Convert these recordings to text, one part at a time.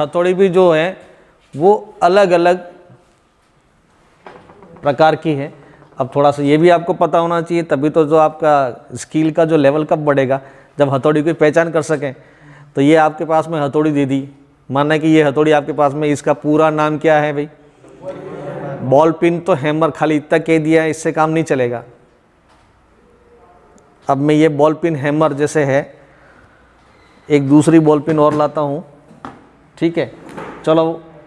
हथौड़ी भी जो है वो अलग अलग प्रकार की है अब थोड़ा सा ये भी आपको पता होना चाहिए तभी तो जो आपका स्किल का जो लेवल कब बढ़ेगा जब हथौड़ी की पहचान कर सकें तो ये आपके पास में हथौड़ी दे दी माना कि ये हथौड़ी आपके पास में इसका पूरा नाम क्या है भाई बॉल पिन तो हैमर खाली इतना कह दिया है इससे काम नहीं चलेगा अब मैं ये बॉल पिन हैमर जैसे है एक दूसरी बॉल पिन और लाता हूँ ठीक है चलो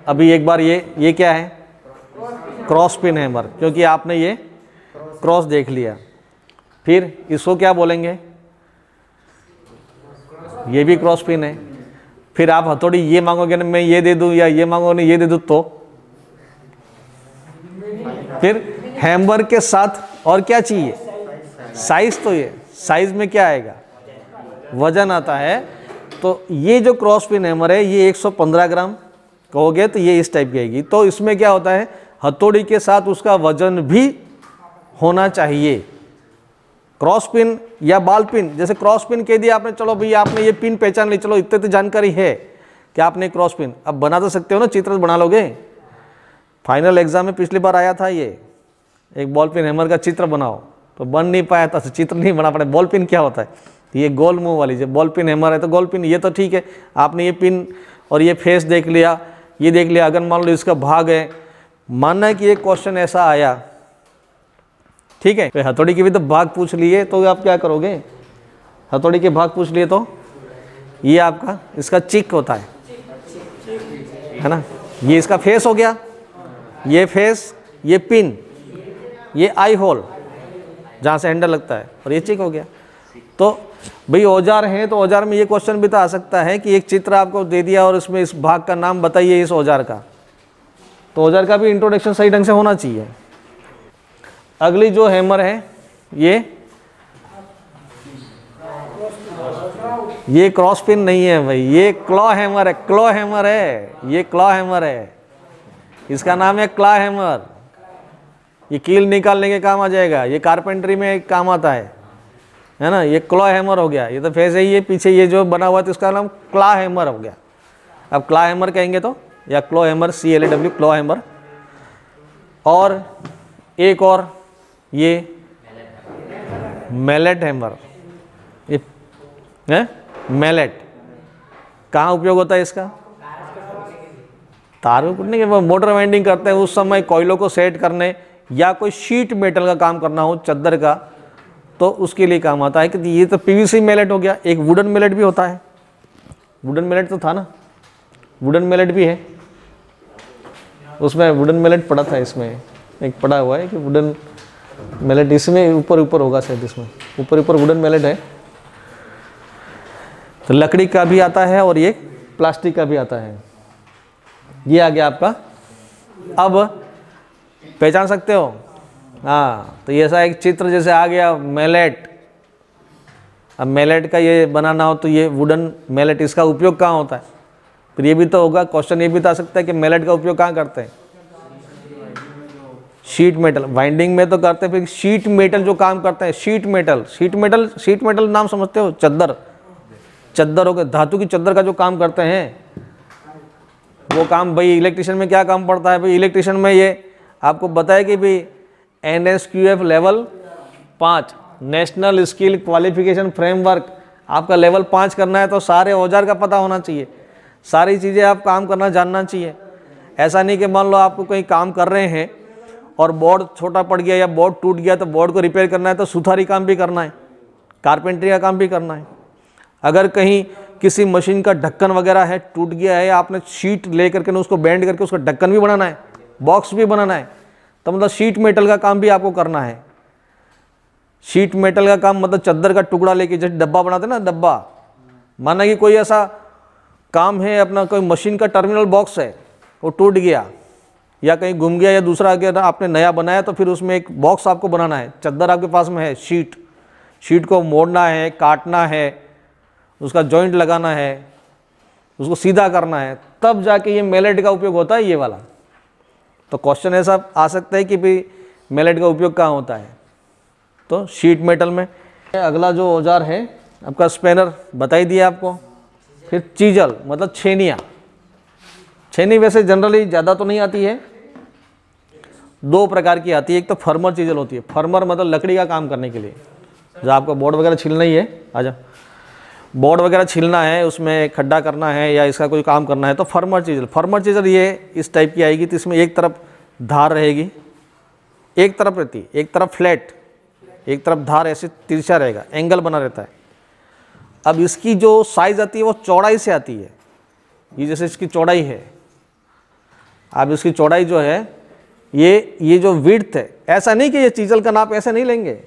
अभी एक बार ये ये क्या है क्रॉस पिन है मर क्योंकि आपने ये क्रॉस देख लिया फिर इसको क्या बोलेंगे ये भी क्रॉस पिन है फिर आप हथौड़ी ये मांगोगे ना मैं ये दे दूँ या ये मांगोगे ना ये दे दूँ तो फिर हैमर के साथ और क्या चाहिए साइज तो ये साइज में क्या आएगा वजन आता है तो ये जो क्रॉस पिन हैमर है ये 115 ग्राम कहोगे तो ये इस टाइप की आएगी तो इसमें क्या होता है हथौड़ी के साथ उसका वजन भी होना चाहिए क्रॉस पिन या बाल पिन जैसे क्रॉस पिन कह दिया आपने चलो भैया आपने ये पिन पहचान ली चलो इतने तो जानकारी है कि आपने क्रॉस पिन अब बना तो सकते हो ना चित्र बना लोगे फाइनल एग्जाम में पिछली बार आया था ये एक बॉल पिन हैमर का चित्र बनाओ तो बन नहीं पाया था तो चित्र नहीं बना पड़े बॉल पिन क्या होता है तो ये गोल मुंह वाली जब बॉल पिन हैमर है तो गोल पिन ये तो ठीक है आपने ये पिन और ये फेस देख लिया ये देख लिया अगर मान लो इसका भाग है मानना है कि ये क्वेश्चन ऐसा आया ठीक है तो हथौड़ी के भी तो भाग पूछ लिए तो आप क्या करोगे हथौड़ी के भाग पूछ लिए तो ये आपका इसका चिक होता है है ना ये इसका फेस हो गया ये फेस ये पिन ये आई होल जहाँ से हैंडल लगता है और ये चिक हो गया तो भाई औजार हैं तो औजार में ये क्वेश्चन भी तो आ सकता है कि एक चित्र आपको दे दिया और इसमें इस भाग का नाम बताइए इस औजार का तो औजार का भी इंट्रोडक्शन सही ढंग से होना चाहिए अगली जो हैमर है ये ये क्रॉस पिन नहीं है भाई ये क्लॉ हैमर है क्लॉ हैमर है ये क्लॉ हैमर है इसका नाम है क्ला हैमर ये कील निकालने के काम आ जाएगा ये कारपेंट्री में काम आता है है ना ये क्लॉ हैमर हो गया ये तो फेस है ये पीछे ये जो बना हुआ था उसका नाम क्ला हैमर हो गया अब क्ला हैमर कहेंगे तो या claw hammer C L A W claw hammer और एक और ये मेलेट हैमर ये है मेलेट कहाँ उपयोग होता है इसका तार को कूटने के मोटर वाइंडिंग करते हैं उस समय कोयलों को सेट करने या कोई शीट मेटल का काम करना हो चद्दर का तो उसके लिए काम आता है कि ये तो पीवीसी मेलेट हो गया एक वुडन मेलेट भी होता है वुडन मेलेट तो था ना वुडन मेलेट भी है उसमें वुडन मेलेट पड़ा था इसमें एक पड़ा हुआ है कि वुडन मेलेट इसमें ऊपर ऊपर होगा शायद इसमें ऊपर ऊपर वुडन मेलेट है तो लकड़ी का भी आता है और ये प्लास्टिक का भी आता है ये आ गया आपका अब पहचान सकते हो हाँ तो ऐसा एक चित्र जैसे आ गया मेलेट अब मेलेट का ये बनाना हो तो ये वुडन मेलेट इसका उपयोग कहाँ होता है फिर ये भी तो होगा क्वेश्चन ये भी तो आ सकता है कि मेलेट का उपयोग कहाँ करते हैं शीट मेटल वाइंडिंग में तो करते हैं फिर शीट मेटल जो काम करते हैं sheet metal sheet metal sheet metal नाम समझते हो चद्दर चद्दर हो गए धातु की चद्दर का जो काम करते हैं वो काम भाई इलेक्ट्रिशियन में क्या काम पड़ता है भाई इलेक्ट्रिशियन में ये आपको बताया कि भाई N S Q F level पाँच नेशनल स्किल क्वालिफिकेशन फ्रेमवर्क आपका लेवल पाँच करना है तो सारे औजार का पता होना चाहिए सारी चीज़ें आप काम करना जानना चाहिए ऐसा नहीं कि मान लो आपको कहीं काम कर रहे हैं और बोर्ड छोटा पड़ गया या बोर्ड टूट गया तो बोर्ड को रिपेयर करना है तो सुथारी काम भी करना है कारपेंट्री का काम भी करना है अगर कहीं किसी मशीन का ढक्कन वगैरह है टूट गया है आपने शीट ले करके उसको बैंड करके उसका ढक्कन भी बनाना है बॉक्स भी बनाना है तो मतलब शीट मेटल का काम भी आपको करना है शीट मेटल का काम मतलब चद्दर का टुकड़ा लेके जैसे डब्बा बनाते ना डब्बा माना कि कोई ऐसा काम है अपना कोई मशीन का टर्मिनल बॉक्स है वो टूट गया या कहीं घूम गया या दूसरा अगर आपने नया बनाया तो फिर उसमें एक बॉक्स आपको बनाना है चद्दर आपके पास में है शीट शीट को मोड़ना है काटना है उसका जॉइंट लगाना है उसको सीधा करना है तब जाके ये मेलेट का उपयोग होता है ये वाला तो क्वेश्चन ऐसा आ सकता है कि भाई मेलेट का उपयोग कहाँ होता है तो शीट मेटल में अगला जो औजार है आपका स्पेनर बताई दिया आपको फिर चीजल मतलब छेनिया छेनी वैसे जनरली ज़्यादा तो नहीं आती है दो प्रकार की आती है एक तो फर्मर चीजल होती है फर्मर मतलब लकड़ी का काम करने के लिए जो आपका बोर्ड वगैरह छिलना ही है आ जाओ बोर्ड वगैरह छीलना है उसमें खड्डा करना है या इसका कोई काम करना है तो फर्मर चीजर फर्मर चीजर ये इस टाइप की आएगी तो इसमें एक तरफ धार रहेगी एक तरफ रहती एक तरफ फ्लैट एक तरफ धार ऐसे तिरछा रहेगा एंगल बना रहता है अब इसकी जो साइज़ आती है वो चौड़ाई से आती है ये जैसे इसकी चौड़ाई है अब इसकी चौड़ाई जो है ये ये जो विड्थ है ऐसा नहीं कि ये चीजल का नाप ऐसे नहीं लेंगे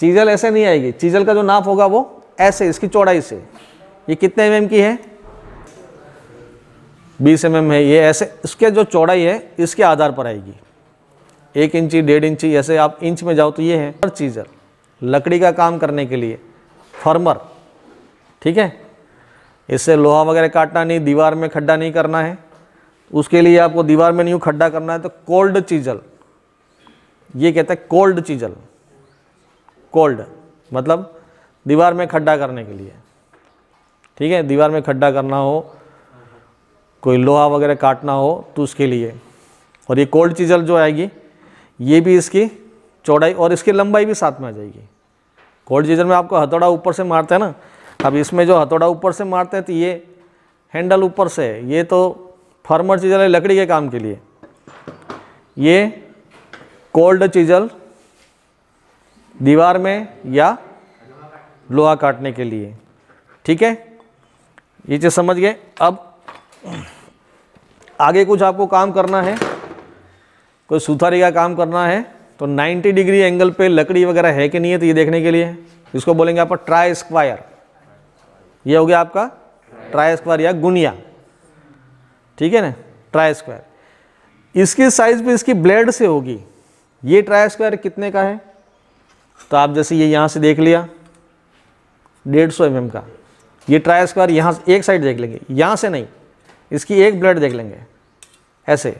चीजल ऐसे नहीं आएगी चीजल का जो नाप होगा वो ऐसे इसकी चौड़ाई से ये कितने एम की है 20 एम है ये ऐसे इसके जो चौड़ाई है इसके आधार पर आएगी एक इंची डेढ़ इंची ऐसे आप इंच में जाओ तो ये है हर चीज़र लकड़ी का काम करने के लिए फर्मर ठीक है इससे लोहा वगैरह काटना नहीं दीवार में खड्डा नहीं करना है उसके लिए आपको दीवार में नहीं खड्डा करना है तो कोल्ड चीजल ये कहते हैं कोल्ड चीजल कोल्ड मतलब दीवार में खड्डा करने के लिए ठीक है दीवार में खड्डा करना हो कोई लोहा वगैरह काटना हो तो उसके लिए और ये कोल्ड चीज़ल जो आएगी ये भी इसकी चौड़ाई और इसकी लंबाई भी साथ में आ जाएगी कोल्ड चीज़ल में आपको हथौड़ा ऊपर से मारते हैं ना अब इसमें जो हथौड़ा ऊपर से मारते हैं तो ये हैंडल ऊपर से ये तो फार्मर चीजल है लकड़ी के काम के लिए ये कोल्ड चीजल दीवार में या लोहा काटने के लिए ठीक है ये चीज़ समझ गए अब आगे कुछ आपको काम करना है कोई सुथारी का काम करना है तो 90 डिग्री एंगल पे लकड़ी वगैरह है कि नहीं है तो ये देखने के लिए इसको बोलेंगे आप ट्राई स्क्वायर ये हो गया आपका ट्राई स्क्वायर या गुनिया ठीक है ना ट्राई स्क्वायर इसकी साइज भी इसकी ब्लेड से होगी ये ट्राई स्क्वायर कितने का है तो आप जैसे ये यहाँ से देख लिया डेढ़ सौ एम का ये ट्राई स्क्वायर यहाँ से एक साइड देख लेंगे यहाँ से नहीं इसकी एक ब्लड देख लेंगे ऐसे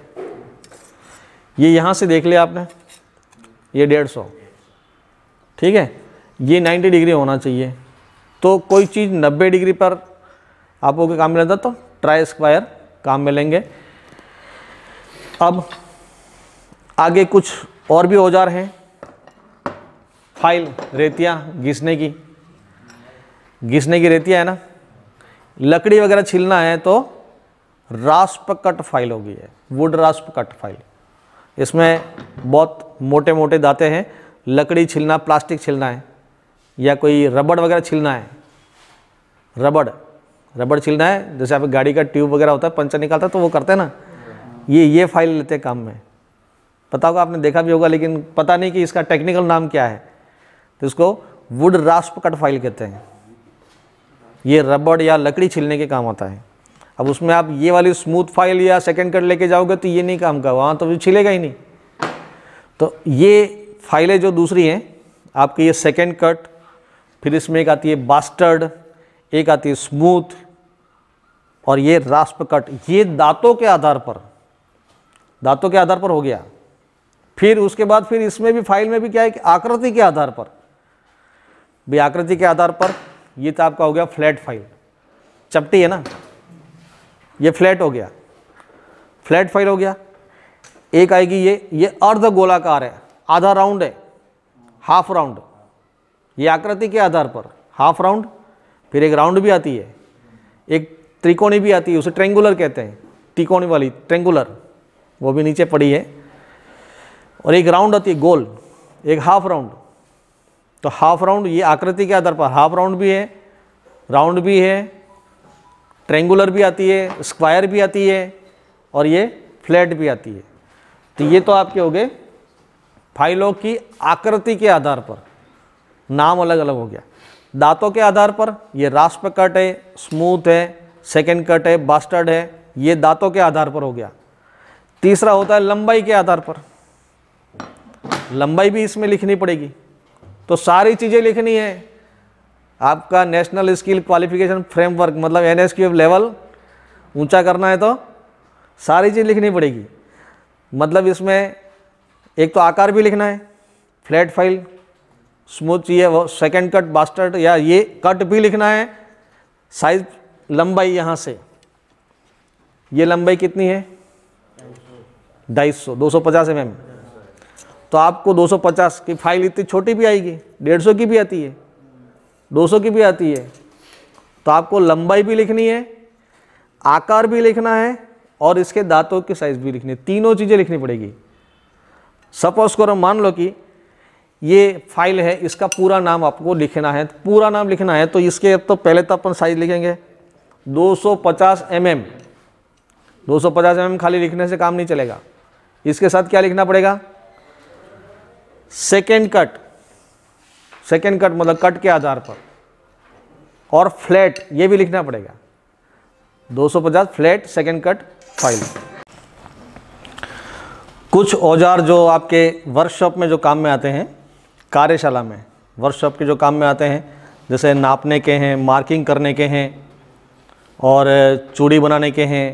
ये यहाँ से देख लिया आपने ये डेढ़ सौ ठीक है ये 90 डिग्री होना चाहिए तो कोई चीज़ 90 डिग्री पर आपको लोग काम में लेता तो ट्राई स्क्वायर काम में लेंगे अब आगे कुछ और भी औजार हैं फाइल रेतियाँ घिसने की घिसने की रहती है ना लकड़ी वगैरह छीलना है तो रास्प कट फाइल होगी है वुड रास्प कट फाइल इसमें बहुत मोटे मोटे दाते हैं लकड़ी छिलना प्लास्टिक छिलना है या कोई रबड़ वगैरह छिलना है रबड़ रबड़ छिलना है जैसे आप गाड़ी का ट्यूब वगैरह होता है पंचर निकालता है तो वो करते हैं ना ये ये फाइल लेते हैं काम में पता होगा आपने देखा भी होगा लेकिन पता नहीं कि इसका टेक्निकल नाम क्या है तो इसको वुड रास्प कट फाइल कहते हैं ये रबड़ या लकड़ी छिलने के काम आता है अब उसमें आप ये वाली स्मूथ फाइल या सेकेंड कट लेके जाओगे तो ये नहीं काम का वहाँ तो छिलेगा ही नहीं तो ये फाइलें जो दूसरी हैं आपकी ये सेकेंड कट फिर इसमें एक आती है बास्टर्ड एक आती है स्मूथ और ये रास्प कट ये दांतों के आधार पर दांतों के आधार पर हो गया फिर उसके बाद फिर इसमें भी फाइल में भी क्या है कि आकृति के आधार पर भी आकृति के आधार पर ये तो आपका हो गया फ्लैट फाइल चपटी है ना ये फ्लैट हो गया फ्लैट फाइल हो गया एक आएगी ये ये अर्ध गोलाकार है आधा राउंड है हाफ राउंड ये आकृति के आधार पर हाफ राउंड फिर एक राउंड भी आती है एक त्रिकोणी भी आती है उसे ट्रेंगुलर कहते हैं त्रिकोणी वाली ट्रेंगुलर वो भी नीचे पड़ी है और एक राउंड आती है गोल एक हाफ राउंड तो हाफ राउंड ये आकृति के आधार पर हाफ राउंड भी है राउंड भी है ट्रेंगुलर भी आती है स्क्वायर भी आती है और ये फ्लैट भी आती है तो ये तो आपके हो गए फाइलों की आकृति के आधार पर नाम अलग अलग हो गया दांतों के आधार पर ये रास्प कट है स्मूथ है सेकेंड कट है बास्टर्ड है ये दांतों के आधार पर हो गया तीसरा होता है लंबाई के आधार पर लंबाई भी इसमें लिखनी पड़ेगी तो सारी चीज़ें लिखनी है आपका नेशनल स्किल क्वालिफिकेशन फ्रेमवर्क मतलब एन लेवल ऊंचा करना है तो सारी चीज़ लिखनी पड़ेगी मतलब इसमें एक तो आकार भी लिखना है फ्लैट फाइल स्मूथ चाहिए वो सेकेंड कट बास्टर्ड या ये कट भी लिखना है साइज लंबाई यहाँ से ये लंबाई कितनी है ढाई सौ दो सौ पचास एम एम तो आपको 250 की फाइल इतनी छोटी भी आएगी 150 की भी आती है 200 की भी आती है तो आपको लंबाई भी लिखनी है आकार भी लिखना है और इसके दांतों की साइज़ भी लिखनी है तीनों चीज़ें लिखनी पड़ेगी सपोज करो मान लो कि ये फाइल है इसका पूरा नाम आपको लिखना है पूरा नाम लिखना है तो इसके तो पहले तो अपन साइज लिखेंगे 250 mm 250 एम खाली लिखने से काम नहीं चलेगा इसके साथ क्या लिखना पड़ेगा सेकेंड कट सेकेंड कट मतलब कट के आधार पर और फ्लैट ये भी लिखना पड़ेगा 250 फ्लैट सेकेंड कट फाइल कुछ औजार जो आपके वर्कशॉप में जो काम में आते हैं कार्यशाला में वर्कशॉप के जो काम में आते हैं जैसे नापने के हैं मार्किंग करने के हैं और चूड़ी बनाने के हैं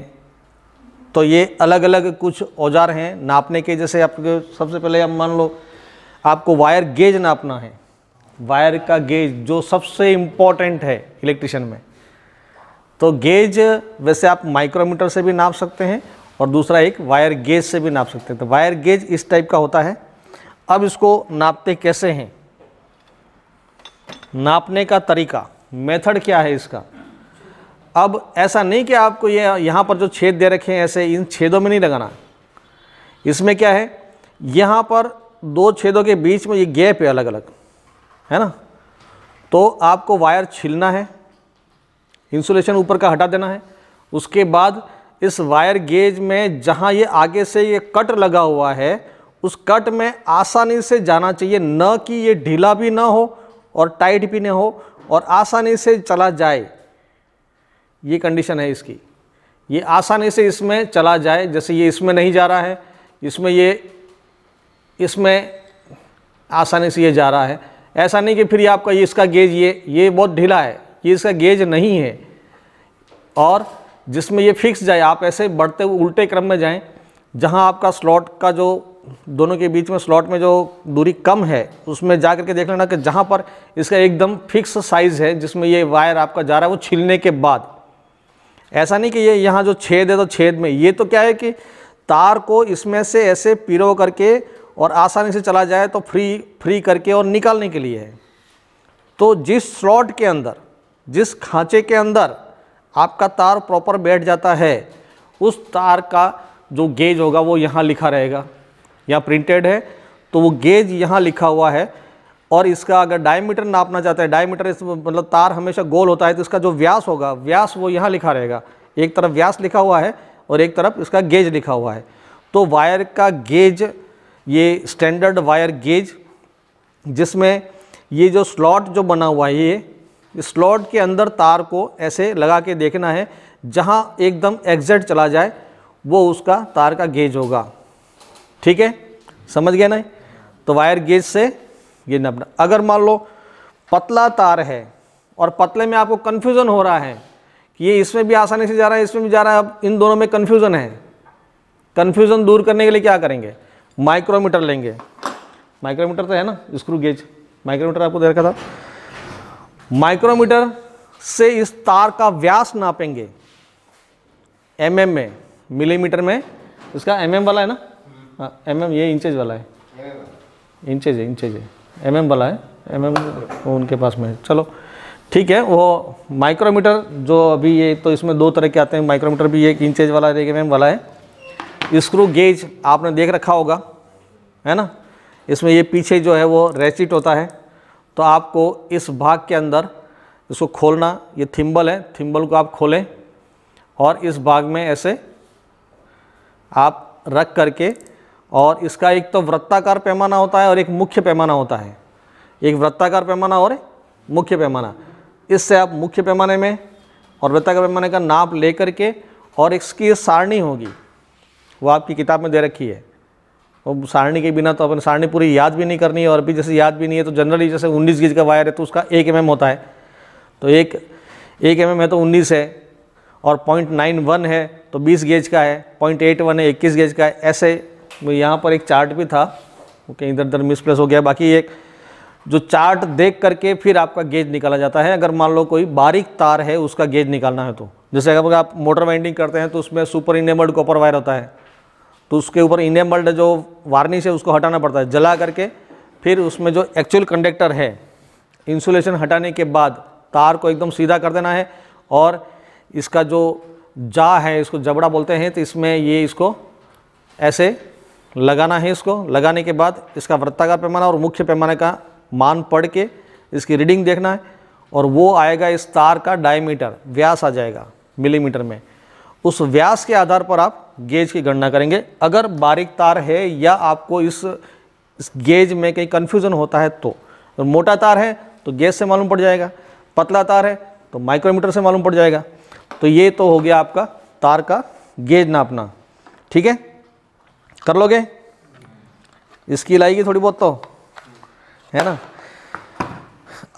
तो ये अलग अलग कुछ औजार हैं नापने के जैसे आपके सबसे पहले आप मान लो आपको वायर गेज नापना है वायर का गेज जो सबसे इम्पॉर्टेंट है इलेक्ट्रिशियन में तो गेज वैसे आप माइक्रोमीटर से भी नाप सकते हैं और दूसरा एक वायर गेज से भी नाप सकते हैं तो वायर गेज इस टाइप का होता है अब इसको नापते कैसे हैं नापने का तरीका मेथड क्या है इसका अब ऐसा नहीं कि आपको ये यह, यहाँ पर जो छेद दे रखे हैं ऐसे इन छेदों में नहीं लगाना इसमें क्या है यहाँ पर दो छेदों के बीच में ये गैप है अलग अलग है ना तो आपको वायर छीलना है इंसुलेशन ऊपर का हटा देना है उसके बाद इस वायर गेज में जहाँ ये आगे से ये कट लगा हुआ है उस कट में आसानी से जाना चाहिए न कि ये ढीला भी ना हो और टाइट भी ना हो और आसानी से चला जाए ये कंडीशन है इसकी ये आसानी से इसमें चला जाए जैसे ये इसमें नहीं जा रहा है इसमें ये इसमें आसानी से ये जा रहा है ऐसा नहीं कि फिर ये आपका ये इसका गेज ये ये बहुत ढीला है ये इसका गेज नहीं है और जिसमें ये फिक्स जाए आप ऐसे बढ़ते हुए उल्टे क्रम में जाएं जहां आपका स्लॉट का जो दोनों के बीच में स्लॉट में जो दूरी कम है उसमें जा करके देख लेना कि जहाँ पर इसका एकदम फिक्स साइज़ है जिसमें ये वायर आपका जा रहा है वो छिलने के बाद ऐसा नहीं कि ये यहाँ जो छेद है तो छेद में ये तो क्या है कि तार को इसमें से ऐसे पिरो करके और आसानी से चला जाए तो फ्री फ्री करके और निकालने के लिए है तो जिस स्लॉट के अंदर जिस खांचे के अंदर आपका तार प्रॉपर बैठ जाता है उस तार का जो गेज होगा वो यहाँ लिखा रहेगा यहाँ प्रिंटेड है तो वो गेज यहाँ लिखा हुआ है और इसका अगर डायमीटर नापना चाहते हैं डायमीटर इस मतलब तार हमेशा गोल होता है तो इसका जो व्यास होगा व्यास वो यहाँ लिखा रहेगा एक तरफ व्यास लिखा हुआ है और एक तरफ इसका गेज लिखा हुआ है तो वायर का गेज ये स्टैंडर्ड वायर गेज जिसमें ये जो स्लॉट जो बना हुआ है ये स्लॉट के अंदर तार को ऐसे लगा के देखना है जहाँ एकदम एग्जैक्ट चला जाए वो उसका तार का गेज होगा ठीक है समझ गया ना तो वायर गेज से ये नपना अगर मान लो पतला तार है और पतले में आपको कन्फ्यूज़न हो रहा है कि ये इसमें भी आसानी से जा रहा है इसमें भी जा रहा है अब इन दोनों में कन्फ्यूज़न है कन्फ्यूज़न दूर करने के लिए क्या करेंगे माइक्रोमीटर लेंगे माइक्रोमीटर तो है ना स्क्रू गेज माइक्रोमीटर आपको दे रखा था माइक्रोमीटर से इस तार का व्यास नापेंगे एम mm में मिलीमीटर में उसका एम mm वाला है ना हाँ, एम mm ये इंचेज वाला है इंचेज है इंचेज है एम mm वाला है एम mm वो उनके पास में है चलो ठीक है वो माइक्रोमीटर जो अभी ये तो इसमें दो तरह के आते हैं माइक्रोमीटर भी एक इंचेज वाला है एक एम mm वाला है स्क्रू गेज आपने देख रखा होगा है ना इसमें ये पीछे जो है वो रेचिट होता है तो आपको इस भाग के अंदर इसको खोलना ये थिम्बल है थिम्बल को आप खोलें और इस भाग में ऐसे आप रख करके और इसका एक तो वृत्ताकार पैमाना होता है और एक मुख्य पैमाना होता है एक वृत्ताकार पैमाना और मुख्य पैमाना इससे आप मुख्य पैमाने में और वृत्ताकार पैमाने का नाप ले करके और इसकी सारणी होगी वो आपकी किताब में दे रखी है वो सारणी के बिना तो अपन सारणी पूरी याद भी नहीं करनी है और अभी जैसे याद भी नहीं है तो जनरली जैसे 19 गीज का वायर है तो उसका एक एम होता है तो एक एक एम है तो 19 है और पॉइंट नाइन वन है तो बीस गेज का है पॉइंट एट वन है इक्कीस गेज का है ऐसे यहाँ पर एक चार्ट भी था वो कहीं इधर उधर मिसप्लेस हो गया बाकी एक जो चार्ट देख करके फिर आपका गेज निकाला जाता है अगर मान लो कोई बारीक तार है उसका गेज निकालना है तो जैसे अगर आप मोटर वाइंडिंग करते हैं तो उसमें सुपर इनेबल्ड कॉपर वायर होता है तो उसके ऊपर इनेबल्ड जो वार्निश है उसको हटाना पड़ता है जला करके फिर उसमें जो एक्चुअल कंडक्टर है इंसुलेशन हटाने के बाद तार को एकदम सीधा कर देना है और इसका जो जा है इसको जबड़ा बोलते हैं तो इसमें ये इसको ऐसे लगाना है इसको लगाने के बाद इसका वृत्ताकार पैमाना और मुख्य पैमाने का मान पढ़ के इसकी रीडिंग देखना है और वो आएगा इस तार का डायमीटर व्यास आ जाएगा मिलीमीटर में उस व्यास के आधार पर आप गेज की गणना करेंगे अगर बारीक तार है या आपको इस, इस गेज में कहीं कन्फ्यूज़न होता है तो अगर मोटा तार है तो गेज से मालूम पड़ जाएगा पतला तार है तो माइक्रोमीटर से मालूम पड़ जाएगा तो ये तो हो गया आपका तार का गेज नापना ठीक है कर लोगे इसकी लाएगी थोड़ी बहुत तो है ना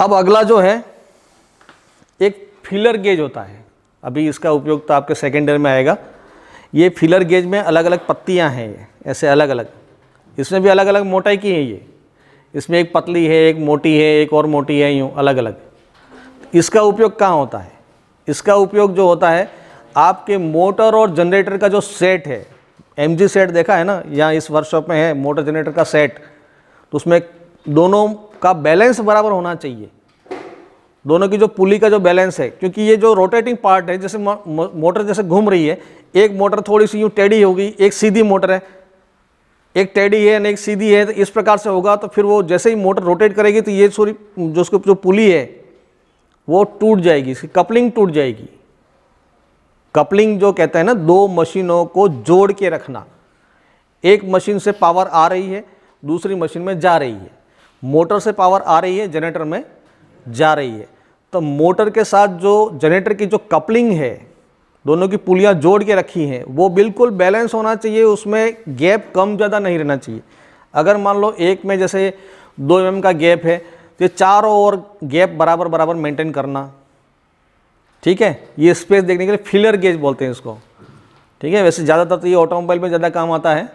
अब अगला जो है एक फिलर गेज होता है अभी इसका उपयोग तो आपके सेकेंड ईयर में आएगा ये फिलर गेज में अलग अलग पत्तियाँ हैं ऐसे अलग अलग इसमें भी अलग अलग मोटाई की है ये इसमें एक पतली है एक मोटी है एक और मोटी है यूँ अलग अलग इसका उपयोग कहाँ होता है इसका उपयोग जो होता है आपके मोटर और जनरेटर का जो सेट है एम जी सेट देखा है ना यहाँ इस वर्कशॉप में है मोटर जनरेटर का सेट तो उसमें दोनों का बैलेंस बराबर होना चाहिए दोनों की जो पुली का जो बैलेंस है क्योंकि ये जो रोटेटिंग पार्ट है जैसे मोटर जैसे घूम रही है एक मोटर थोड़ी सी यूँ टेढ़ी होगी एक सीधी मोटर है एक टेढ़ी है एंड एक सीधी है तो इस प्रकार से होगा तो फिर वो जैसे ही मोटर रोटेट करेगी तो ये सॉरी जो उसकी जो पुली है वो टूट जाएगी इसकी कपलिंग टूट जाएगी कपलिंग जो कहते हैं ना दो मशीनों को जोड़ के रखना एक मशीन से पावर आ रही है दूसरी मशीन में जा रही है मोटर से पावर आ रही है जनरेटर में जा रही है तो मोटर के साथ जो जनरेटर की जो कपलिंग है दोनों की पुलियाँ जोड़ के रखी हैं वो बिल्कुल बैलेंस होना चाहिए उसमें गैप कम ज़्यादा नहीं रहना चाहिए अगर मान लो एक में जैसे दो एम का गैप है तो चारों ओर गैप बराबर बराबर मेंटेन करना ठीक है ये स्पेस देखने के लिए फिलर गेज बोलते हैं इसको ठीक है वैसे ज़्यादातर तो ये ऑटोमोबाइल में ज़्यादा काम आता है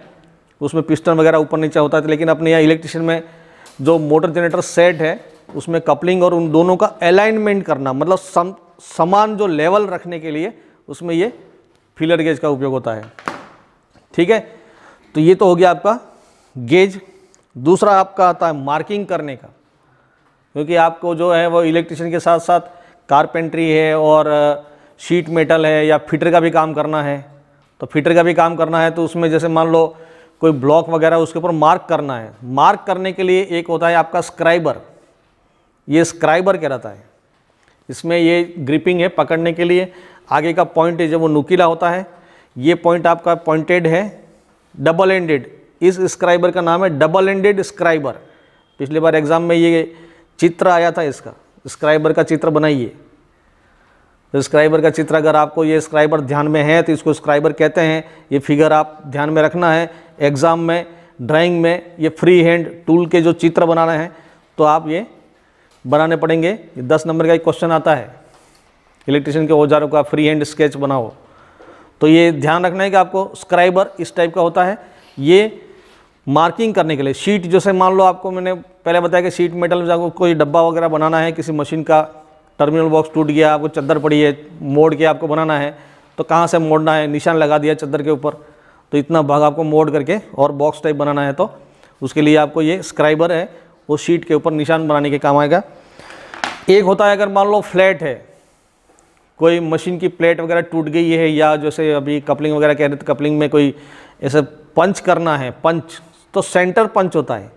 उसमें पिस्टन वगैरह ऊपर नीचे होता है लेकिन अपने यहाँ इलेक्ट्रिशियन में जो मोटर जनरेटर सेट है उसमें कपलिंग और उन दोनों का अलाइनमेंट करना मतलब सम समान जो लेवल रखने के लिए उसमें ये फिलर गेज का उपयोग होता है ठीक है तो ये तो हो गया आपका गेज दूसरा आपका आता है मार्किंग करने का क्योंकि आपको जो है वो इलेक्ट्रिशियन के साथ साथ कारपेंट्री है और शीट मेटल है या फिटर का भी काम करना है तो फिटर का भी काम करना है तो उसमें जैसे मान लो कोई ब्लॉक वगैरह उसके ऊपर मार्क करना है मार्क करने के लिए एक होता है आपका स्क्राइबर ये स्क्राइबर कहलाता है इसमें ये ग्रिपिंग है पकड़ने के लिए आगे का पॉइंट है जब वो नुकीला होता है ये पॉइंट आपका पॉइंटेड है डबल एंडेड इस स्क्राइबर का नाम है डबल एंडेड स्क्राइबर पिछली बार एग्ज़ाम में ये चित्र आया था इसका स्क्राइबर का चित्र बनाइए तो स्क्राइबर का चित्र अगर आपको ये स्क्राइबर ध्यान में है तो इसको स्क्राइबर कहते हैं ये फिगर आप ध्यान में रखना है एग्ज़ाम में ड्राइंग में ये फ्री हैंड टूल के जो चित्र बनाना है तो आप ये बनाने पड़ेंगे दस नंबर का एक क्वेश्चन आता है इलेक्ट्रिशियन के औजारों का फ्री हैंड स्केच बनाओ तो ये ध्यान रखना है कि आपको स्क्राइबर इस टाइप का होता है ये मार्किंग करने के लिए शीट जैसे मान लो आपको मैंने पहले बताया कि शीट मेटल में आपको कोई डब्बा वगैरह बनाना है किसी मशीन का टर्मिनल बॉक्स टूट गया आपको चद्दर पड़ी है मोड़ के आपको बनाना है तो कहाँ से मोड़ना है निशान लगा दिया चद्दर के ऊपर तो इतना भाग आपको मोड़ करके और बॉक्स टाइप बनाना है तो उसके लिए आपको ये स्क्राइबर है वो शीट के ऊपर निशान बनाने के काम आएगा एक होता है अगर मान लो फ्लैट है कोई मशीन की प्लेट वगैरह टूट गई है या जैसे अभी कपलिंग वगैरह कह रहे थे कपलिंग में कोई ऐसे पंच करना है पंच तो सेंटर पंच होता है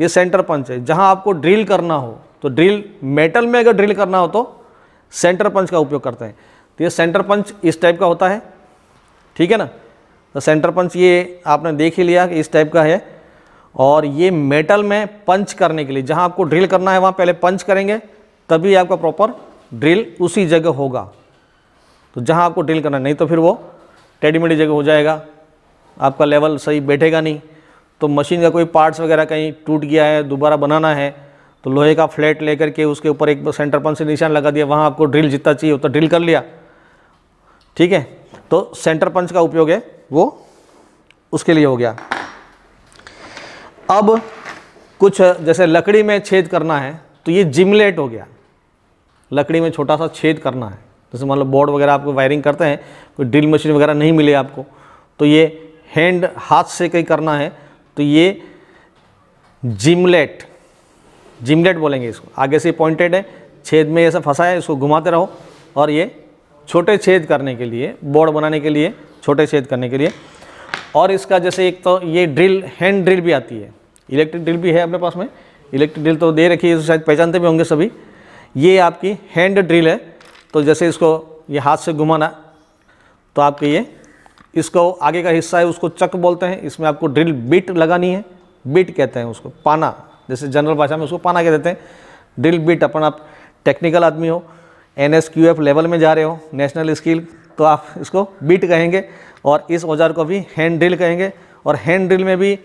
ये सेंटर पंच है जहाँ आपको ड्रिल करना हो तो ड्रिल मेटल में अगर ड्रिल करना हो तो सेंटर पंच का उपयोग करते हैं तो ये सेंटर पंच इस टाइप का होता है ठीक है ना तो सेंटर पंच ये आपने देख ही लिया कि इस टाइप का है और ये मेटल में पंच करने के लिए जहाँ आपको ड्रिल करना है वहाँ पहले पंच करेंगे तभी आपका प्रॉपर ड्रिल उसी जगह होगा तो जहाँ आपको ड्रिल करना नहीं तो फिर वो टेढ़ी जगह हो जाएगा आपका लेवल सही बैठेगा नहीं तो मशीन का कोई पार्ट्स वगैरह कहीं टूट गया है दोबारा बनाना है तो लोहे का फ्लैट लेकर के उसके ऊपर एक सेंटर पंच से निशान लगा दिया वहाँ आपको ड्रिल जितना चाहिए उतना ड्रिल कर लिया ठीक है तो सेंटर पंच का उपयोग है वो उसके लिए हो गया अब कुछ जैसे लकड़ी में छेद करना है तो ये जिमलेट हो गया लकड़ी में छोटा सा छेद करना है जैसे मान लो बोर्ड वगैरह आपको वायरिंग करते हैं कोई ड्रिल मशीन वगैरह नहीं मिले आपको तो ये हैंड हाथ से कहीं करना है तो ये जिमलेट जिमलेट बोलेंगे इसको आगे से पॉइंटेड है छेद में ऐसा फंसा है इसको घुमाते रहो और ये छोटे छेद करने के लिए बोर्ड बनाने के लिए छोटे छेद करने के लिए और इसका जैसे एक तो ये ड्रिल हैंड ड्रिल भी आती है इलेक्ट्रिक ड्रिल भी है अपने पास में इलेक्ट्रिक ड्रिल तो दे रखी है शायद पहचानते भी होंगे सभी ये आपकी हैंड ड्रिल है तो जैसे इसको ये हाथ से घुमाना तो आपके ये इसको आगे का हिस्सा है उसको चक बोलते हैं इसमें आपको ड्रिल बिट लगानी है बिट कहते हैं उसको पाना जैसे जनरल भाषा में उसको पाना कह देते हैं ड्रिल बिट अपन आप टेक्निकल आदमी हो एन लेवल में जा रहे हो नेशनल स्किल तो आप इसको बिट कहेंगे और इस औजार को भी हैंड ड्रिल कहेंगे और हैंड ड्रिल में भी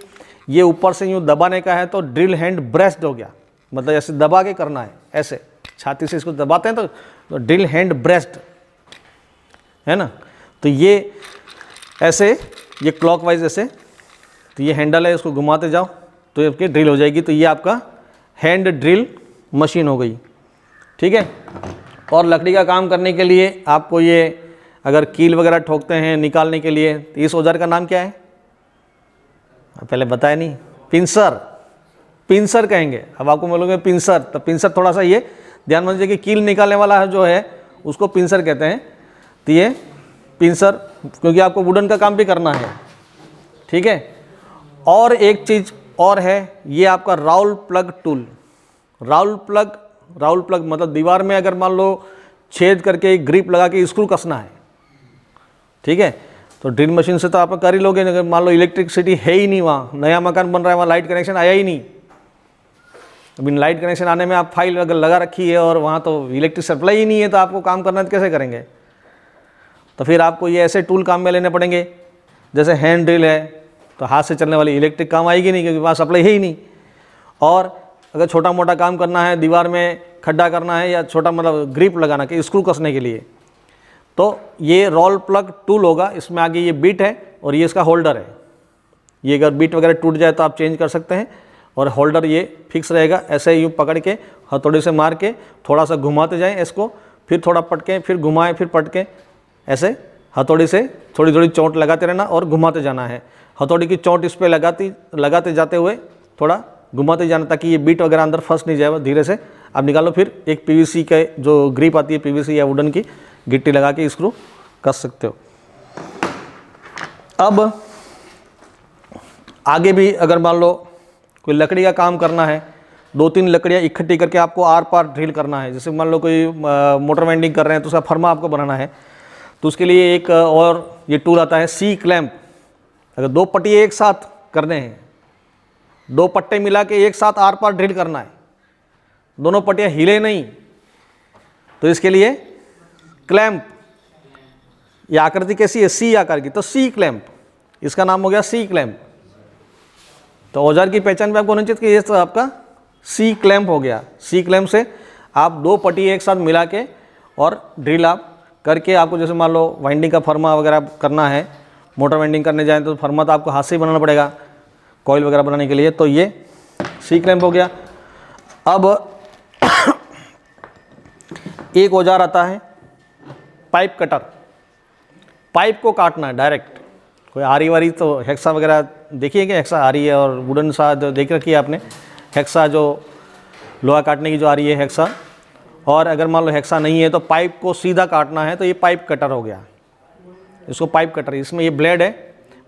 ये ऊपर से यूँ दबाने का है तो ड्रिल हैंड ब्रेस्ट हो गया मतलब ऐसे दबा के करना है ऐसे छाती से इसको दबाते हैं तो, तो ड्रिल हैंड ब्रेस्ट है ना तो ये ऐसे ये क्लॉकवाइज ऐसे तो ये हैंडल है इसको घुमाते जाओ तो आपकी ड्रिल हो जाएगी तो ये आपका हैंड ड्रिल मशीन हो गई ठीक है और लकड़ी का काम करने के लिए आपको ये अगर कील वगैरह ठोकते हैं निकालने के लिए तो इस औजार का नाम क्या है पहले बताया नहीं पिंसर पिंसर कहेंगे अब आपको बोलोगे पिंसर तो पिंसर थोड़ा सा ये ध्यान में कि कील निकालने वाला है जो है उसको पिंसर कहते हैं तो ये पिंसर क्योंकि आपको वुडन का काम भी करना है ठीक है और एक चीज़ और है ये आपका rawl plug tool rawl plug rawl plug मतलब दीवार में अगर मान लो छेद करके ग्रिप लगा के स्क्रू कसना है ठीक है तो ड्रिल मशीन से तो आप कर ही लोगे तो मान लो इलेक्ट्रिकसिटी है ही नहीं वहाँ नया मकान बन रहा है वहाँ लाइट कनेक्शन आया ही नहीं अभी तो लाइट कनेक्शन आने में आप फाइल अगर लगा रखी है और वहाँ तो इलेक्ट्रिक सप्लाई ही नहीं है तो आपको काम करना तो कैसे करेंगे तो फिर आपको ये ऐसे टूल काम में लेने पड़ेंगे जैसे हैंड ड्रिल है तो हाथ से चलने वाली इलेक्ट्रिक काम आएगी नहीं क्योंकि वहाँ सप्लाई है ही नहीं और अगर छोटा मोटा काम करना है दीवार में खड्डा करना है या छोटा मतलब ग्रिप लगाना कि स्क्रू कसने के लिए तो ये रोल प्लग टूल होगा इसमें आगे ये बीट है और ये इसका होल्डर है ये अगर बीट वगैरह टूट जाए तो आप चेंज कर सकते हैं और होल्डर ये फिक्स रहेगा ऐसे यूँ पकड़ के हथौड़े से मार के थोड़ा सा घुमाते जाएँ इसको फिर थोड़ा पटकें फिर घुमाएं फिर पटकें ऐसे हथौड़ी से थोड़ी थोड़ी चोट लगाते रहना और घुमाते जाना है हथौड़ी की चोट इस पर लगाती लगाते जाते हुए थोड़ा घुमाते जाना ताकि ये बीट वगैरह अंदर फंस नहीं जाए धीरे से आप निकालो फिर एक पीवीसी के जो ग्रिप आती है पीवीसी या वुडन की गिट्टी लगा के स्क्रू कस सकते हो अब आगे भी अगर मान लो कोई लकड़ी का काम करना है दो तीन लकड़ियाँ इकट्ठी करके आपको आर पार ड्रिल करना है जैसे मान लो कोई मोटर वेंडिंग कर रहे हैं तो उसका फर्मा आपको बनाना है तो उसके लिए एक और ये टूल आता है सी क्लैम्प अगर दो पट्टी एक साथ करने हैं दो पट्टे मिला के एक साथ आर पार ड्रिल करना है दोनों पट्टियाँ हिले नहीं तो इसके लिए क्लैम्प ये आकृति कैसी है सी आकार की तो सी क्लैम्प इसका नाम हो गया सी क्लैम्प तो औजार की पहचान में आपको होना चाहिए कि ये तो आपका सी क्लैम्प हो गया सी क्लैम्प से आप दो पट्टी एक साथ मिला के और ड्रिल आप करके आपको जैसे मान लो वाइंडिंग का फर्मा वगैरह करना है मोटर वाइंडिंग करने जाएँ तो फर्मा तो आपको हाथ से ही बनाना पड़ेगा कॉयल वगैरह बनाने के लिए तो ये सी क्लैम्प हो गया अब एक औजार आता है पाइप कटर पाइप को काटना डायरेक्ट कोई आरी वारी तो हेक्सा वगैरह देखिए क्या हेक्सा आरी है और वुडन सा जो देख रखी है आपने हेक्सा जो लोहा काटने की जो आ रही है हेक्सा और अगर मान लो हेक्सा नहीं है तो पाइप को सीधा काटना है तो ये पाइप कटर हो गया इसको पाइप कटर इसमें ये ब्लेड है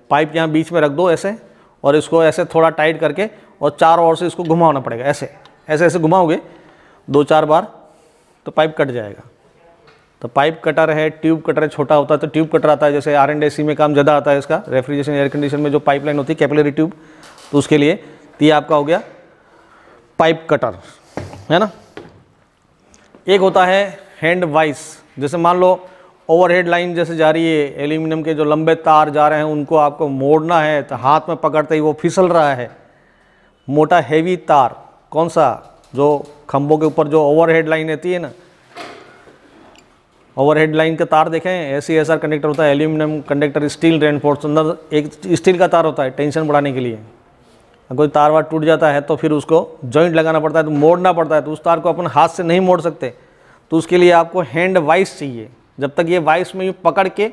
पाइप यहाँ बीच में रख दो ऐसे और इसको ऐसे थोड़ा टाइट करके और चार ओर से इसको घुमाना पड़ेगा ऐसे ऐसे ऐसे घुमाओगे दो चार बार तो पाइप कट जाएगा तो पाइप कटर है ट्यूब कटर छोटा होता है तो ट्यूब कटर आता है जैसे आर एंड में काम ज़्यादा आता है इसका रेफ्रिजरेशन एयर कंडीशन में जो पाइपलाइन होती है कैपिलरी ट्यूब तो उसके लिए तो ये आपका हो गया पाइप कटर है ना एक होता है हैंड वाइस जैसे मान लो ओवरहेड लाइन जैसे जा रही है एल्यूमिनियम के जो लंबे तार जा रहे हैं उनको आपको मोड़ना है तो हाथ में पकड़ते ही वो फिसल रहा है मोटा हैवी तार कौन सा जो खंभों के ऊपर जो ओवरहेड लाइन रहती है ना ओवरहेड लाइन का तार देखें ऐसी एस आर कंडक्टर होता है एल्यूमिनियम कंडक्टर स्टील रेनफोर्स अंदर एक स्टील का तार होता है टेंशन बढ़ाने के लिए कोई तार वार टूट जाता है तो फिर उसको जॉइंट लगाना पड़ता है तो मोड़ना पड़ता है तो उस तार को अपन हाथ से नहीं मोड़ सकते तो उसके लिए आपको हैंड वाइस चाहिए जब तक ये वाइस में यूँ पकड़ के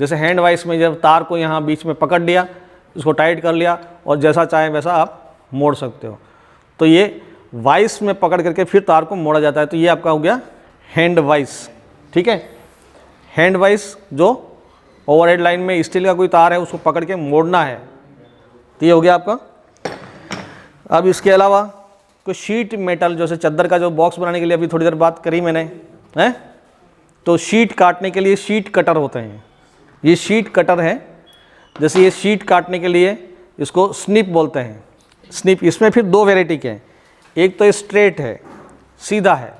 जैसे हैंड वाइस में जब तार को यहाँ बीच में पकड़ लिया उसको टाइट कर लिया और जैसा चाहे वैसा आप मोड़ सकते हो तो ये वाइस में पकड़ करके फिर तार को मोड़ा जाता है तो ये आपका हो गया हैंड वाइस ठीक है हैंड वाइज जो ओवरहेड लाइन में स्टील का कोई तार है उसको पकड़ के मोड़ना है तो ये हो गया आपका अब इसके अलावा कोई शीट मेटल जैसे चद्दर का जो बॉक्स बनाने के लिए अभी थोड़ी देर बात करी मैंने हैं तो शीट काटने के लिए शीट कटर होते हैं ये शीट कटर है जैसे ये शीट काटने के लिए इसको स्निप बोलते हैं स्निप इसमें फिर दो वेराइटी के हैं एक तो स्ट्रेट है सीधा है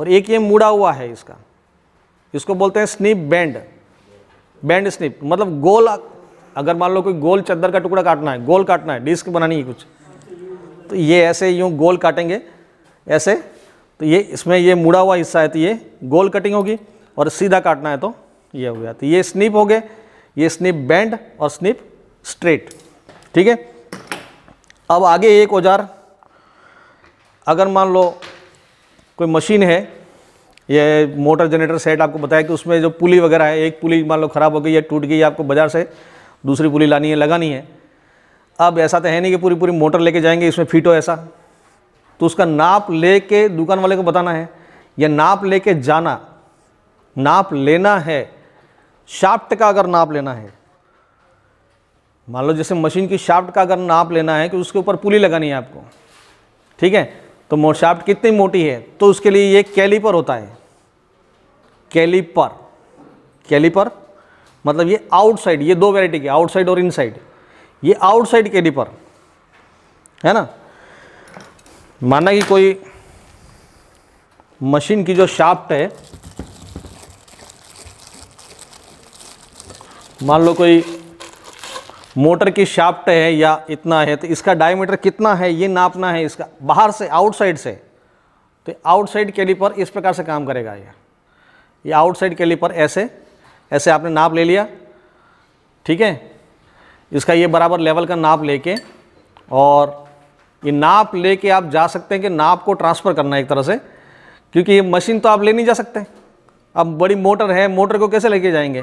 और एक ये मुड़ा हुआ है इसका इसको बोलते हैं स्निप बैंड बैंड स्निप मतलब गोल अगर मान लो कोई गोल चद्दर का टुकड़ा काटना है गोल काटना है डिस्क बनानी है कुछ तो ये ऐसे यूँ गोल काटेंगे ऐसे तो ये इसमें ये मुड़ा हुआ हिस्सा है तो ये गोल कटिंग होगी और सीधा काटना है तो ये हो गया तो ये स्निप हो गए ये स्निप बैंड और स्निप स्ट्रेट ठीक है अब आगे एक औजार अगर मान लो कोई मशीन है ये मोटर जनरेटर सेट आपको बताया कि उसमें जो पुली वगैरह है एक पुली मान लो ख़राब हो गई या टूट गई आपको बाज़ार से दूसरी पुली लानी है लगानी है अब ऐसा तो है नहीं कि पूरी पूरी मोटर लेके जाएंगे इसमें फिट हो ऐसा तो उसका नाप ले के दुकान वाले को बताना है या नाप ले के जाना नाप लेना है शाफ्ट का अगर नाप लेना है मान लो जैसे मशीन की शाफ्ट का अगर नाप लेना है कि उसके ऊपर पुली लगानी है आपको ठीक है तो मोशाफ्ट कितनी मोटी है तो उसके लिए ये कैलीपर होता है कैलीपर कैलीपर मतलब ये आउटसाइड ये दो वेराइटी के आउटसाइड और इनसाइड ये आउटसाइड कैलीपर है ना माना कि कोई मशीन की जो शाफ्ट है मान लो कोई मोटर की शाफ्ट है या इतना है तो इसका डायमीटर कितना है ये नापना है इसका बाहर से आउटसाइड से तो आउटसाइड कैलिपर इस प्रकार से काम करेगा ये ये आउटसाइड कैलिपर ऐसे ऐसे आपने नाप ले लिया ठीक है इसका ये बराबर लेवल का नाप लेके और ये नाप लेके आप जा सकते हैं कि नाप को ट्रांसफ़र करना है एक तरह से क्योंकि ये मशीन तो आप ले नहीं जा सकते अब बड़ी मोटर है मोटर को कैसे लेके जाएंगे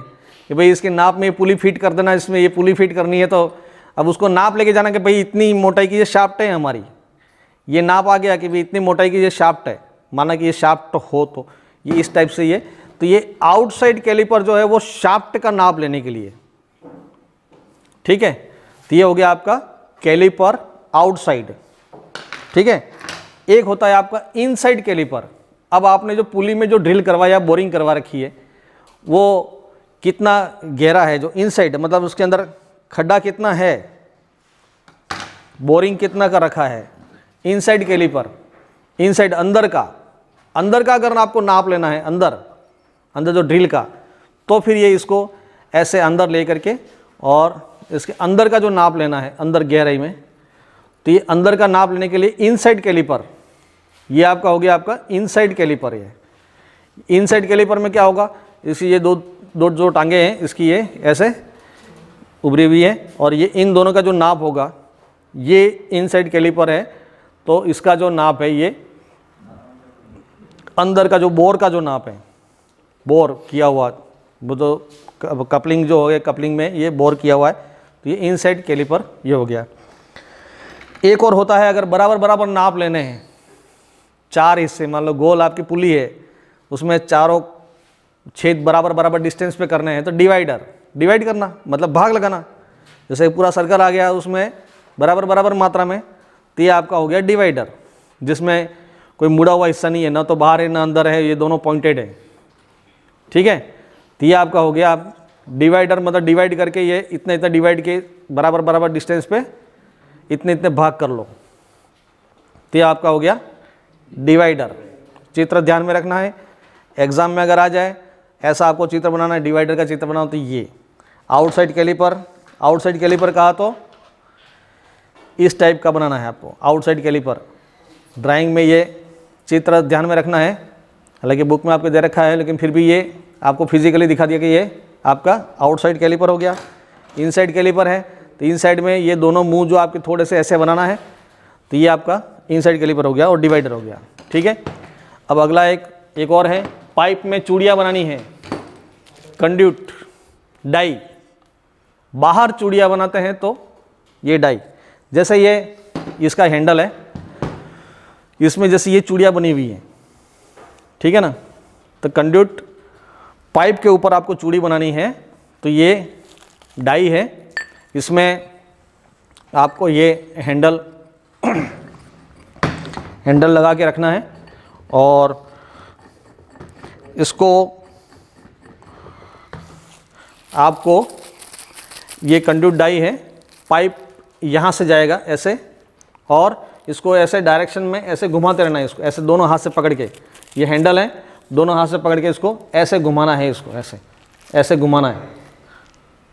कि भाई इसके नाप में ये पुली फिट कर देना इसमें ये पुली फिट करनी है तो अब उसको नाप लेके जाना कि भाई इतनी मोटाई की ये शाफ्ट है हमारी ये नाप आ गया कि भाई इतनी मोटाई की ये शाफ्ट है माना कि ये शाफ्ट हो तो ये इस टाइप से ये तो ये आउटसाइड कैलिपर जो है वो शाफ्ट का नाप लेने के लिए ठीक है तो ये हो गया आपका कैलिपर आउटसाइड ठीक है एक होता है आपका इनसाइड कैलिपर अब आपने जो पुली में जो ड्रिल करवाया बोरिंग करवा रखी है वो कितना गहरा है जो इनसाइड मतलब उसके अंदर खड्डा कितना है बोरिंग कितना का रखा है इनसाइड इन इनसाइड अंदर का अंदर का अगर आपको नाप लेना है अंदर अंदर जो ड्रिल का तो फिर ये इसको ऐसे अंदर ले करके और इसके अंदर का जो नाप लेना है अंदर गहराई में तो ये अंदर का नाप लेने के लिए इनसाइड कैलीपर ये आपका हो गया आपका इनसाइड कैलीपर ये इनसाइड कैलीपर में क्या होगा इसी ये दो दो जो टांगे हैं इसकी ये ऐसे उभरी हुई है और ये इन दोनों का जो नाप होगा ये इन साइड कैलिपर है तो इसका जो नाप है ये अंदर का जो बोर का जो नाप है बोर किया हुआ वो तो कपलिंग जो हो गया कपलिंग में ये बोर किया हुआ है तो ये इन साइड कैलिपर ये हो गया एक और होता है अगर बराबर बराबर नाप लेने हैं चार हिस्से मान लो गोल आपकी पुली है उसमें चारों छेद बराबर बराबर डिस्टेंस पे करने हैं तो डिवाइडर डिवाइड करना मतलब भाग लगाना जैसे पूरा सर्कल आ गया उसमें बराबर बराबर मात्रा में तो ये आपका हो गया डिवाइडर जिसमें कोई मुड़ा हुआ हिस्सा नहीं है ना तो बाहर है ना अंदर है ये दोनों पॉइंटेड है ठीक है तो ये आपका हो गया आप डिवाइडर मतलब डिवाइड करके ये इतना इतना डिवाइड के बराबर बराबर डिस्टेंस पे इतने इतने भाग कर लो तो ये आपका हो गया डिवाइडर चित्र ध्यान में रखना है एग्ज़ाम में अगर आ जाए ऐसा आपको चित्र बनाना है डिवाइडर का चित्र बनाओ तो ये आउटसाइड कैलीपर आउटसाइड कैलीपर कहा तो इस टाइप का बनाना है आपको आउटसाइड कैलीपर ड्राइंग में ये चित्र ध्यान में रखना है हालांकि बुक में आपके दे रखा है लेकिन फिर भी ये आपको फिजिकली दिखा दिया कि ये आपका आउटसाइड कैलीपर हो गया इनसाइड कैलीपर है तो इनसाइड में ये दोनों मुंह जो आपके थोड़े से ऐसे बनाना है तो ये आपका इनसाइड कैलीपर हो गया और डिवाइडर हो गया ठीक है अब अगला एक एक और है पाइप में चूड़िया बनानी है कंड्यूट डाई बाहर चूड़िया बनाते हैं तो ये डाई जैसे ये इसका हैंडल है इसमें जैसे ये चूड़िया बनी हुई है ठीक है ना तो कंड्यूट पाइप के ऊपर आपको चूड़ी बनानी है तो ये डाई है इसमें आपको ये हैंडल हैंडल लगा के रखना है और इसको आपको ये कंड्यूट डाई है पाइप यहाँ से जाएगा ऐसे और इसको ऐसे डायरेक्शन में ऐसे घुमाते रहना है इसको ऐसे दोनों हाथ से पकड़ के ये हैंडल है दोनों हाथ से पकड़ के इसको ऐसे घुमाना है इसको ऐसे ऐसे घुमाना है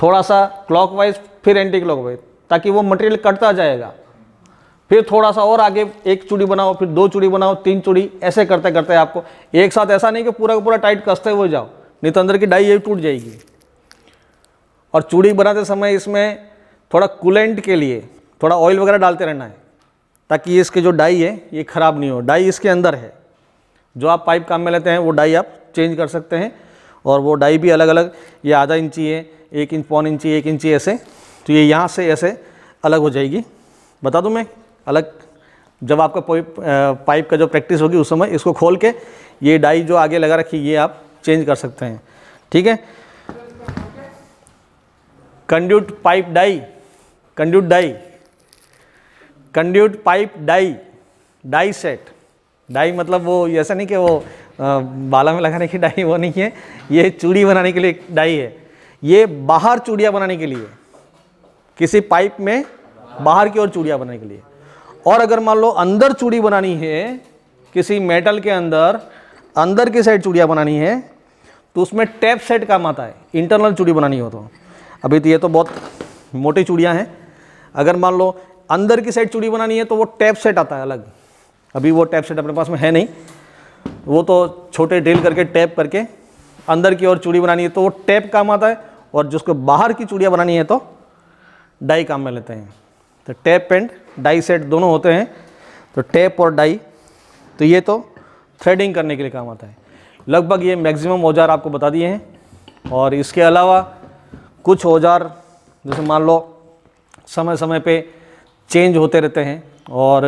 थोड़ा सा क्लॉकवाइज फिर एंटी क्लॉकवाइज ताकि वो मटेरियल कटता जाएगा फिर थोड़ा सा और आगे एक चूड़ी बनाओ फिर दो चूड़ी बनाओ तीन चूड़ी ऐसे करते करते आपको एक साथ ऐसा नहीं कि पूरा का पूरा टाइट कसते हुए जाओ नहीं तो अंदर की डाई यही टूट जाएगी और चूड़ी बनाते समय इसमें थोड़ा कूलेंट के लिए थोड़ा ऑयल वगैरह डालते रहना है ताकि इसके जो डाई है ये ख़राब नहीं हो डाई इसके अंदर है जो आप पाइप काम में लेते हैं वो डाई आप चेंज कर सकते हैं और वो डाई भी अलग अलग ये आधा इंची है एक इंच पौन इंची एक इंची ऐसे तो ये यहाँ से ऐसे अलग हो जाएगी बता दूँ मैं अलग जब आपका पाइप का जो प्रैक्टिस होगी उस समय इसको खोल के ये डाई जो आगे लगा रखी ये आप चेंज कर सकते हैं ठीक है conduit pipe die conduit die conduit pipe die die set die मतलब वो ऐसा नहीं कि वो बाला में लगाने की डाई वो नहीं है ये चूड़ी बनाने के लिए डाई है ये बाहर चूड़िया बनाने के लिए किसी पाइप में बाहर की ओर चूड़िया बनाने के लिए और अगर मान लो अंदर चूड़ी बनानी है किसी मेटल के अंदर अंदर की साइड चूड़िया बनानी है तो उसमें टैप सेट काम आता है इंटरनल चूड़ी बनानी हो तो अभी तो ये तो बहुत मोटी चूड़ियाँ हैं अगर मान लो अंदर की साइड चूड़ी बनानी है तो वो टैप सेट आता है अलग अभी वो टैप सेट अपने पास में है नहीं वो तो छोटे ड्रिल करके टैप करके अंदर की ओर चूड़ी बनानी है तो वो टैप काम आता है और जिसको बाहर की चूड़ियाँ बनानी है तो डाई काम में लेते हैं तो टैप पेंट डाई सेट दोनों होते हैं तो टेप और डाई तो ये तो थ्रेडिंग करने के लिए काम आता है लगभग ये मैक्सिमम औजार आपको बता दिए हैं और इसके अलावा कुछ औजार जैसे मान लो समय समय पे चेंज होते रहते हैं और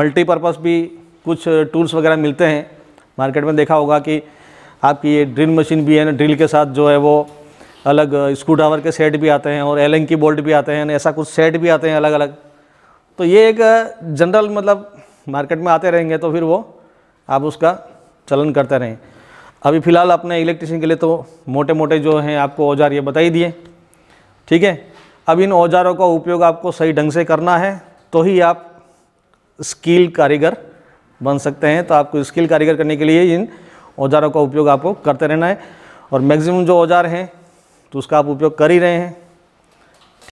मल्टीपर्पज़ भी कुछ टूल्स वगैरह मिलते हैं मार्केट में देखा होगा कि आपकी ये ड्रिल मशीन भी है ना ड्रिल के साथ जो है वो अलग स्क्रू ड्राइवर के सेट भी आते हैं और एलिंग की बोल्ट भी आते हैं ऐसा कुछ सेट भी आते हैं अलग अलग तो ये एक जनरल मतलब मार्केट में आते रहेंगे तो फिर वो आप उसका चलन करते रहें अभी फ़िलहाल अपने इलेक्ट्रिशियन के लिए तो मोटे मोटे जो हैं आपको औजार ये बता ही दिए ठीक है अब इन औजारों का उपयोग आपको सही ढंग से करना है तो ही आप स्किल कारीगर बन सकते हैं तो आपको स्किल कारीगर करने के लिए इन औजारों का उपयोग आपको करते रहना है और मैक्सिमम जो औजार हैं तो उसका आप उपयोग कर ही रहे हैं